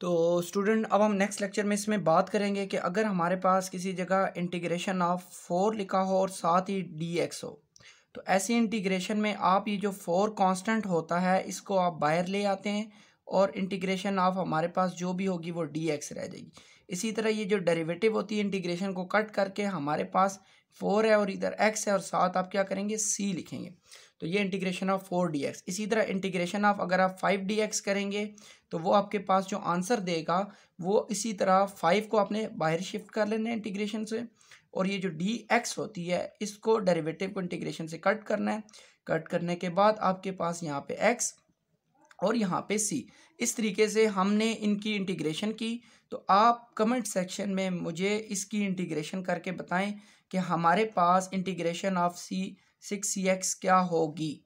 तो स्टूडेंट अब हम नेक्स्ट लेक्चर में इसमें बात करेंगे कि अगर हमारे पास किसी जगह इंटीग्रेशन ऑफ फोर लिखा हो और साथ ही डी एक्स हो तो ऐसी इंटीग्रेशन में आप ये जो फोर कांस्टेंट होता है इसको आप बाहर ले आते हैं और इंटीग्रेशन ऑफ हमारे पास जो भी होगी वो डी एक्स रह जाएगी इसी तरह ये जो डेरिवेटिव होती है इंटीग्रेशन को कट करके हमारे पास फोर है और इधर एक्स है और साथ आप क्या करेंगे सी लिखेंगे तो ये integration of four D X इसी तरह इंटीग्रेशन ऑफ अगर आप फाइव डी एक्स करेंगे तो वो आपके पास जो आंसर देगा वो इसी तरह फाइव को आपने बाहर शिफ्ट कर लेना है इंटीग्रेशन से और ये जो डी एक्स होती है इसको डेरिवेटिव को इंटीग्रेशन से कट करना है कट करने के बाद आपके पास यहाँ पे एक्स और यहाँ पे सी इस तरीके से हमने इनकी इंटीग्रेशन की तो आप कमेंट सेक्शन में मुझे इसकी इंटीग्रेशन करके बताएं कि हमारे पास integration of C six C X क्या होगी